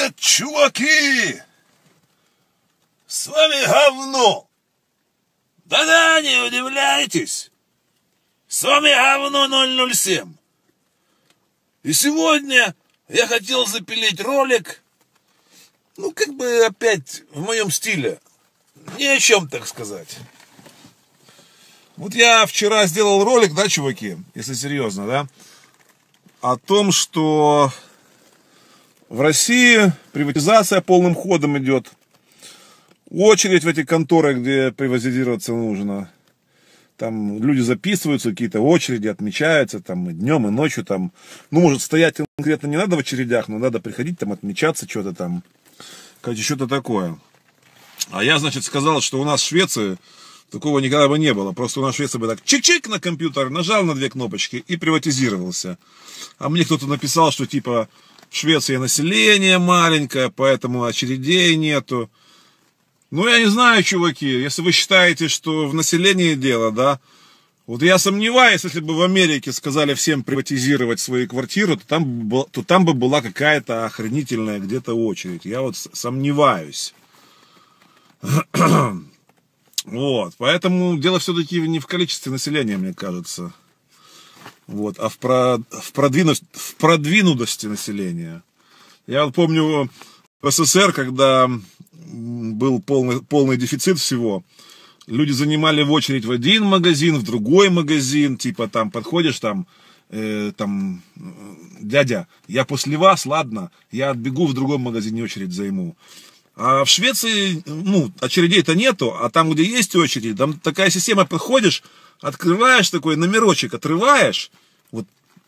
Привет, чуваки! С вами говно! Да-да, не удивляйтесь! С вами говно 007! И сегодня я хотел запилить ролик, ну, как бы опять в моем стиле. Ни о чем, так сказать. Вот я вчера сделал ролик, да, чуваки, если серьезно, да, о том, что в России приватизация полным ходом идет. Очередь в эти конторы, где приватизироваться нужно. Там люди записываются, какие-то очереди отмечаются, там и днем, и ночью. Там. Ну, может, стоять конкретно не надо в очередях, но надо приходить, там отмечаться, что-то там. какое-то что-то такое. А я, значит, сказал, что у нас в Швеции такого никогда бы не было. Просто у нас в Швеции бы так чик-чик на компьютер, нажал на две кнопочки и приватизировался. А мне кто-то написал, что типа в Швеции население маленькое, поэтому очередей нету. Ну, я не знаю, чуваки, если вы считаете, что в населении дело, да, вот я сомневаюсь, если бы в Америке сказали всем приватизировать свои квартиры, то там, то там бы была какая-то охренительная где-то очередь. Я вот сомневаюсь. Вот, поэтому дело все-таки не в количестве населения, мне кажется. Вот. А в, про, в, продвинутости, в продвинутости населения. Я вот помню в СССР, когда был полный, полный дефицит всего, люди занимали в очередь в один магазин, в другой магазин, типа там подходишь, там, э, там, э, дядя, я после вас, ладно, я отбегу в другом магазине очередь займу. А в Швеции, ну, очередей-то нету, а там, где есть очередь, там такая система, подходишь, открываешь такой номерочек, отрываешь,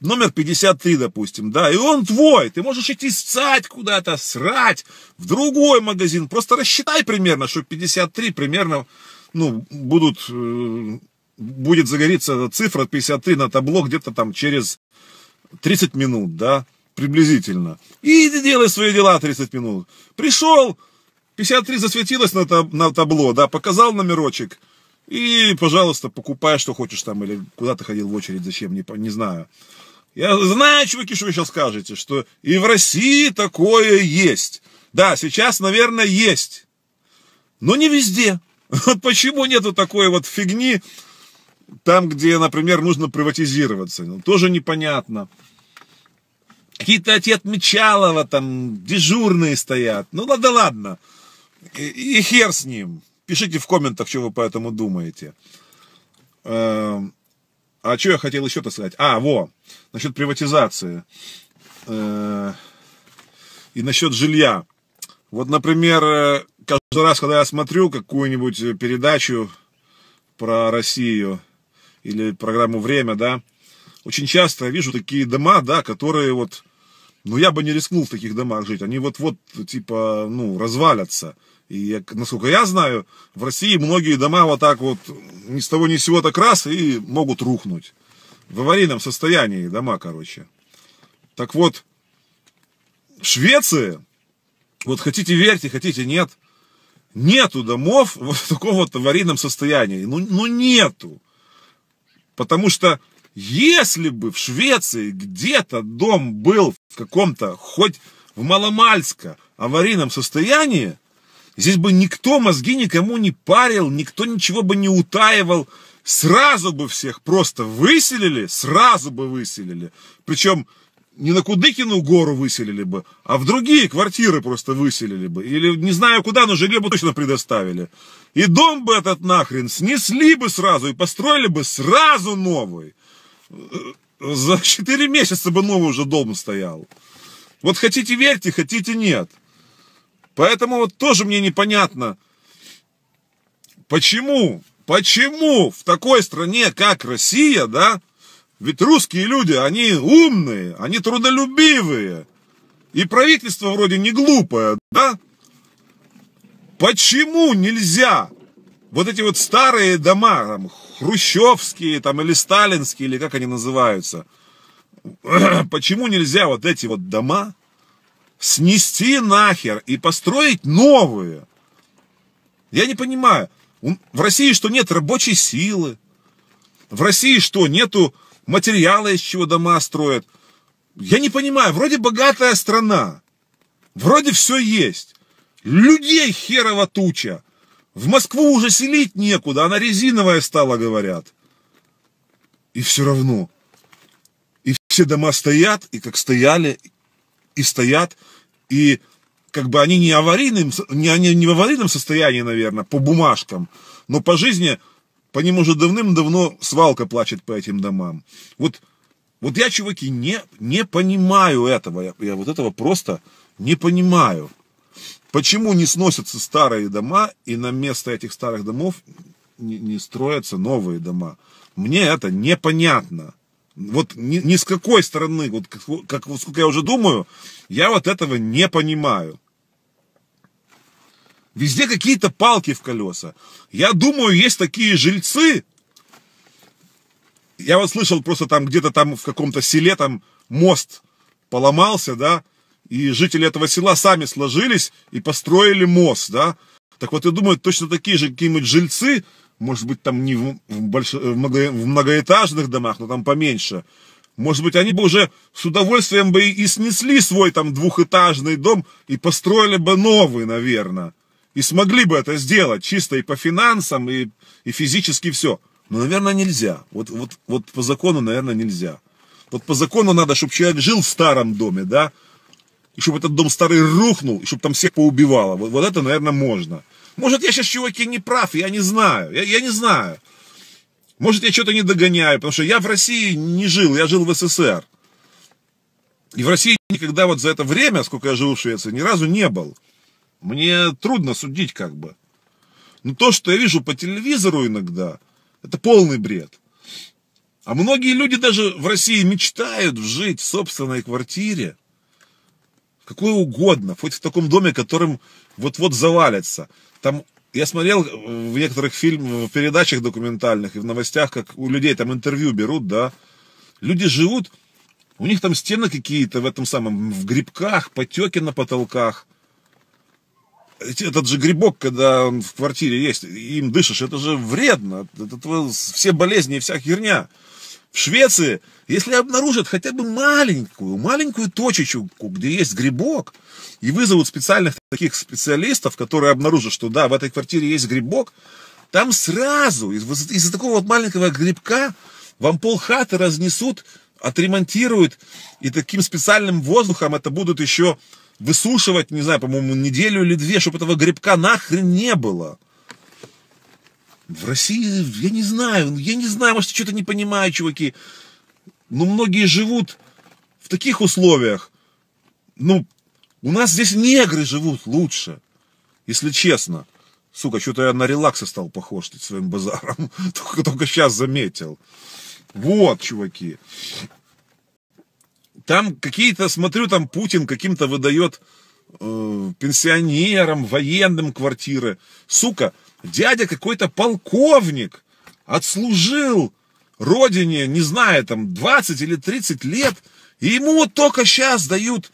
номер 53, допустим, да, и он твой, ты можешь идти ссать куда-то, срать в другой магазин, просто рассчитай примерно, что 53 примерно, ну, будут, э, будет загориться цифра 53 на табло где-то там через 30 минут, да, приблизительно. И делай свои дела 30 минут. Пришел, 53 засветилось на, таб на табло, да, показал номерочек, и, пожалуйста, покупай, что хочешь там, или куда ты ходил в очередь, зачем, не, не знаю. Я знаю, чуваки, что вы сейчас скажете, что и в России такое есть. Да, сейчас, наверное, есть. Но не везде. Вот почему нету такой вот фигни там, где, например, нужно приватизироваться. Ну, тоже непонятно. Какие-то отец Мечалова там дежурные стоят. Ну ладно, ладно. И, и хер с ним. Пишите в комментах, что вы по этому думаете. Эм... А что я хотел еще-то сказать? А, во, насчет приватизации. Э, и насчет жилья. Вот, например, э, каждый раз, когда я смотрю какую-нибудь э, передачу про Россию или программу «Время», да, очень часто я вижу такие дома, да, которые вот но я бы не рискнул в таких домах жить. Они вот-вот, типа, ну, развалятся. И, насколько я знаю, в России многие дома вот так вот ни с того ни с сего так раз и могут рухнуть. В аварийном состоянии дома, короче. Так вот, в Швеции, вот хотите верьте, хотите нет, нету домов вот в таком вот аварийном состоянии. Ну, ну нету. Потому что если бы в Швеции где-то дом был в каком-то, хоть в Маломальско, аварийном состоянии, здесь бы никто мозги никому не парил, никто ничего бы не утаивал, сразу бы всех просто выселили, сразу бы выселили. Причем не на Кудыкину гору выселили бы, а в другие квартиры просто выселили бы. Или не знаю куда, но жилье бы точно предоставили. И дом бы этот нахрен снесли бы сразу и построили бы сразу новый за 4 месяца бы новый уже дом стоял. Вот хотите верьте, хотите нет. Поэтому вот тоже мне непонятно, почему, почему в такой стране, как Россия, да, ведь русские люди, они умные, они трудолюбивые, и правительство вроде не глупое, да, почему нельзя вот эти вот старые дома, там, хрущевские там, или сталинские, или как они называются, почему нельзя вот эти вот дома снести нахер и построить новые? Я не понимаю. В России что, нет рабочей силы? В России что, нету материала, из чего дома строят? Я не понимаю. Вроде богатая страна. Вроде все есть. Людей херова туча. В Москву уже селить некуда, она резиновая стала, говорят. И все равно. И все дома стоят, и как стояли, и стоят, и как бы они не, аварийным, не, они не в аварийном состоянии, наверное, по бумажкам, но по жизни, по ним уже давным-давно свалка плачет по этим домам. Вот, вот я, чуваки, не, не понимаю этого, я, я вот этого просто не понимаю. Почему не сносятся старые дома и на место этих старых домов не, строятся новые дома? Мне это непонятно. Вот ни, ни с какой стороны, вот как, как, сколько я уже думаю, я вот этого не понимаю. Везде какие-то палки в колеса. Я думаю, есть такие жильцы. Я вот слышал просто там где-то там в каком-то селе там мост поломался, да, и жители этого села сами сложились и построили мост, да. Так вот, я думаю, точно такие же какие-нибудь жильцы, может быть, там не в, больш... в, много... в многоэтажных домах, но там поменьше, может быть, они бы уже с удовольствием бы и снесли свой там двухэтажный дом и построили бы новый, наверное. И смогли бы это сделать чисто и по финансам, и, и физически все. Но, наверное, нельзя. Вот, вот, вот по закону, наверное, нельзя. Вот по закону надо, чтобы человек жил в старом доме, да, и чтобы этот дом старый рухнул, и чтобы там всех поубивало. Вот, вот это, наверное, можно. Может, я сейчас, чуваки, не прав, я не знаю, я, я не знаю. Может, я что-то не догоняю, потому что я в России не жил, я жил в СССР. И в России никогда вот за это время, сколько я жил в Швеции, ни разу не был. Мне трудно судить как бы. Но то, что я вижу по телевизору иногда, это полный бред. А многие люди даже в России мечтают жить в собственной квартире – какое угодно, хоть в таком доме, которым вот-вот завалится. Там я смотрел э, в некоторых фильмах, в передачах документальных и в новостях, как у людей там интервью берут, да. Люди живут, у них там стены какие-то в этом самом, в грибках, потеки на потолках. Этот же грибок, когда он в квартире есть, им дышишь, это же вредно. От этого все болезни и вся херня в Швеции, если обнаружат хотя бы маленькую, маленькую точечку, где есть грибок, и вызовут специальных таких специалистов, которые обнаружат, что да, в этой квартире есть грибок, там сразу из-за из такого вот маленького грибка вам пол полхаты разнесут, отремонтируют, и таким специальным воздухом это будут еще высушивать, не знаю, по-моему, неделю или две, чтобы этого грибка нахрен не было. В России, я не знаю, ну, я не знаю, может, что-то не понимаю, чуваки. Но ну, многие живут в таких условиях. Ну, у нас здесь негры живут лучше, если честно. Сука, что-то я на релакса стал похож своим базаром. Только, только сейчас заметил. Вот, чуваки. Там какие-то, смотрю, там Путин каким-то выдает э, пенсионерам, военным квартиры. Сука, дядя какой-то полковник, отслужил родине, не знаю, там 20 или 30 лет, и ему вот только сейчас дают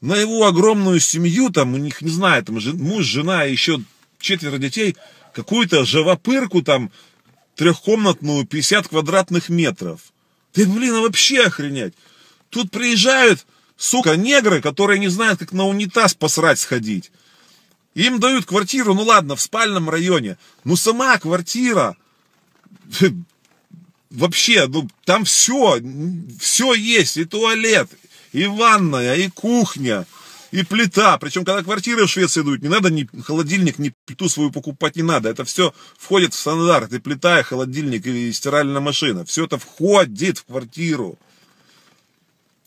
на его огромную семью, там у них, не знаю, там муж, жена и еще четверо детей, какую-то живопырку там трехкомнатную 50 квадратных метров. Ты, блин, а вообще охренеть. Тут приезжают, сука, негры, которые не знают, как на унитаз посрать сходить. Им дают квартиру, ну ладно, в спальном районе. Ну сама квартира, вообще, ну там все, все есть, и туалет, и ванная, и кухня, и плита. Причем, когда квартиры в Швеции идут, не надо ни холодильник, ни плиту свою покупать не надо. Это все входит в стандарт. И плита, и холодильник, и стиральная машина. Все это входит в квартиру.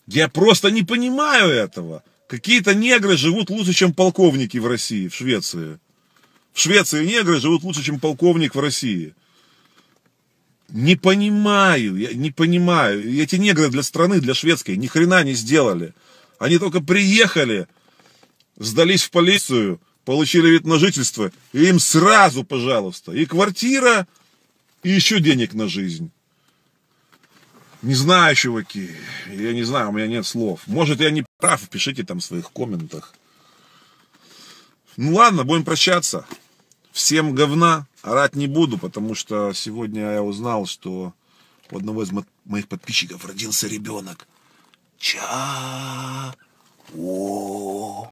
Я просто не понимаю этого. Какие-то негры живут лучше, чем полковники в России, в Швеции. В Швеции негры живут лучше, чем полковник в России. Не понимаю, я не понимаю. Эти негры для страны, для шведской, ни хрена не сделали. Они только приехали, сдались в полицию, получили вид на жительство, и им сразу, пожалуйста, и квартира, и еще денег на жизнь. Не знаю, чуваки, я не знаю, у меня нет слов. Может, я не прав, пишите там в своих комментах. Ну ладно, будем прощаться. Всем говна, орать не буду, потому что сегодня я узнал, что у одного из моих подписчиков родился ребенок. Ча. О.